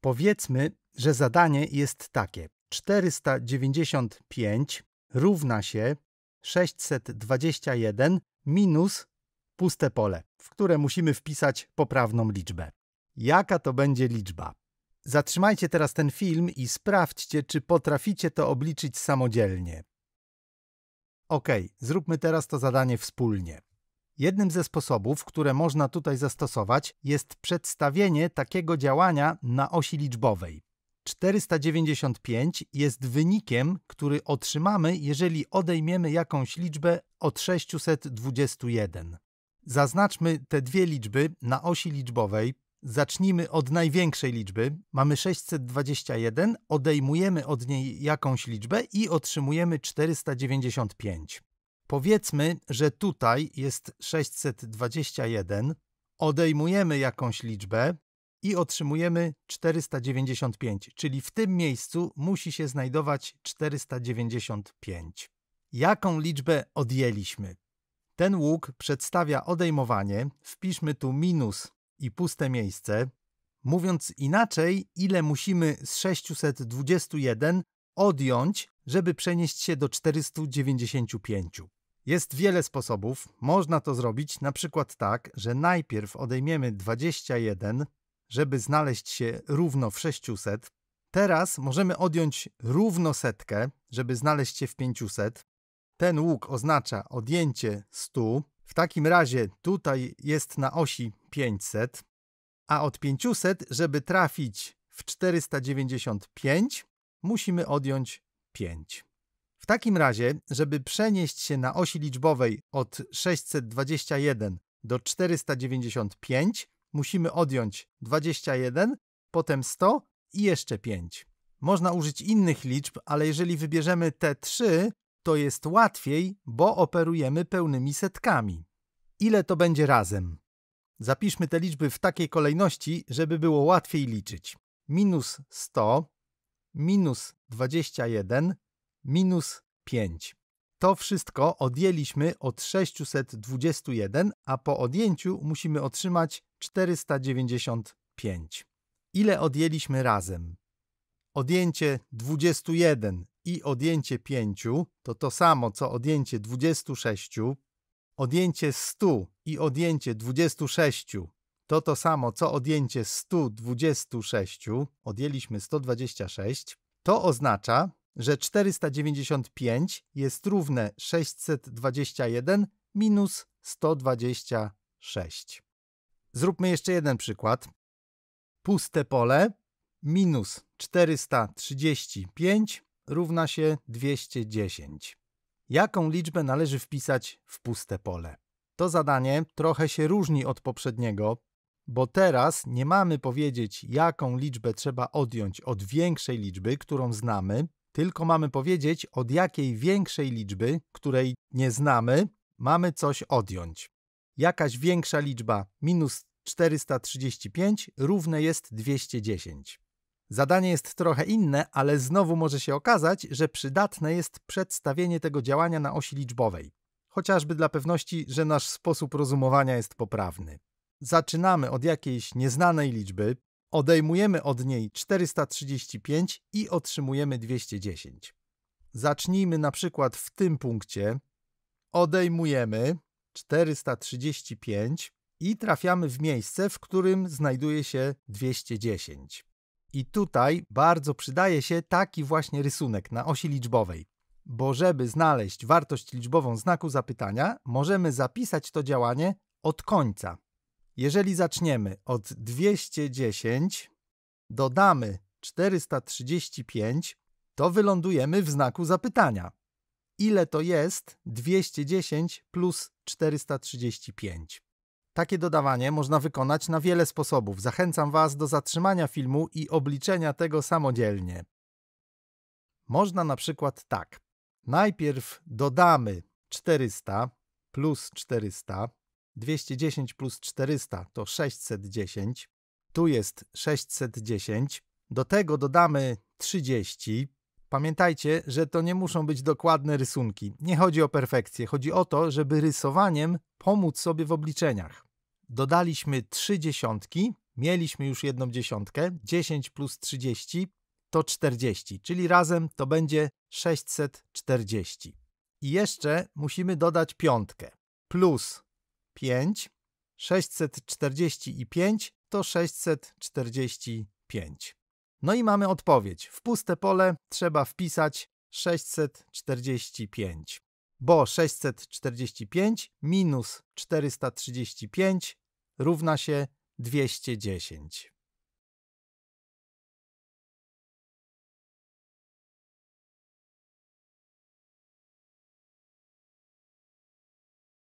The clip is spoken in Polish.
Powiedzmy, że zadanie jest takie. 495 równa się 621 minus puste pole, w które musimy wpisać poprawną liczbę. Jaka to będzie liczba? Zatrzymajcie teraz ten film i sprawdźcie, czy potraficie to obliczyć samodzielnie. Ok, zróbmy teraz to zadanie wspólnie. Jednym ze sposobów, które można tutaj zastosować, jest przedstawienie takiego działania na osi liczbowej. 495 jest wynikiem, który otrzymamy, jeżeli odejmiemy jakąś liczbę od 621. Zaznaczmy te dwie liczby na osi liczbowej. Zacznijmy od największej liczby. Mamy 621, odejmujemy od niej jakąś liczbę i otrzymujemy 495. Powiedzmy, że tutaj jest 621, odejmujemy jakąś liczbę i otrzymujemy 495, czyli w tym miejscu musi się znajdować 495. Jaką liczbę odjęliśmy? Ten łuk przedstawia odejmowanie, wpiszmy tu minus i puste miejsce. Mówiąc inaczej, ile musimy z 621 odjąć, żeby przenieść się do 495. Jest wiele sposobów. Można to zrobić na przykład tak, że najpierw odejmiemy 21, żeby znaleźć się równo w 600. Teraz możemy odjąć równo setkę, żeby znaleźć się w 500. Ten łuk oznacza odjęcie 100. W takim razie tutaj jest na osi 500, a od 500, żeby trafić w 495, musimy odjąć 5 takim razie, żeby przenieść się na osi liczbowej od 621 do 495, musimy odjąć 21, potem 100 i jeszcze 5. Można użyć innych liczb, ale jeżeli wybierzemy te trzy, to jest łatwiej, bo operujemy pełnymi setkami. Ile to będzie razem? Zapiszmy te liczby w takiej kolejności, żeby było łatwiej liczyć. Minus 100, minus 21, minus 5. To wszystko odjęliśmy od 621, a po odjęciu musimy otrzymać 495. Ile odjęliśmy razem? Odjęcie 21 i odjęcie 5 to to samo co odjęcie 26. Odjęcie 100 i odjęcie 26 to to samo co odjęcie 126. Odjęliśmy 126. To oznacza, że 495 jest równe 621 minus 126. Zróbmy jeszcze jeden przykład. Puste pole minus 435 równa się 210. Jaką liczbę należy wpisać w puste pole? To zadanie trochę się różni od poprzedniego, bo teraz nie mamy powiedzieć, jaką liczbę trzeba odjąć od większej liczby, którą znamy, tylko mamy powiedzieć, od jakiej większej liczby, której nie znamy, mamy coś odjąć. Jakaś większa liczba minus 435 równe jest 210. Zadanie jest trochę inne, ale znowu może się okazać, że przydatne jest przedstawienie tego działania na osi liczbowej, chociażby dla pewności, że nasz sposób rozumowania jest poprawny. Zaczynamy od jakiejś nieznanej liczby, Odejmujemy od niej 435 i otrzymujemy 210. Zacznijmy na przykład w tym punkcie. Odejmujemy 435 i trafiamy w miejsce, w którym znajduje się 210. I tutaj bardzo przydaje się taki właśnie rysunek na osi liczbowej, bo żeby znaleźć wartość liczbową znaku zapytania, możemy zapisać to działanie od końca. Jeżeli zaczniemy od 210, dodamy 435, to wylądujemy w znaku zapytania. Ile to jest 210 plus 435? Takie dodawanie można wykonać na wiele sposobów. Zachęcam Was do zatrzymania filmu i obliczenia tego samodzielnie. Można na przykład tak. Najpierw dodamy 400 plus 400 210 plus 400 to 610. Tu jest 610. Do tego dodamy 30. Pamiętajcie, że to nie muszą być dokładne rysunki. Nie chodzi o perfekcję. Chodzi o to, żeby rysowaniem pomóc sobie w obliczeniach. Dodaliśmy 3 dziesiątki. Mieliśmy już jedną dziesiątkę. 10 plus 30 to 40, czyli razem to będzie 640. I jeszcze musimy dodać piątkę. Plus 5, 645 to 645. No i mamy odpowiedź. W puste pole trzeba wpisać 645, bo 645 minus 435 równa się 210.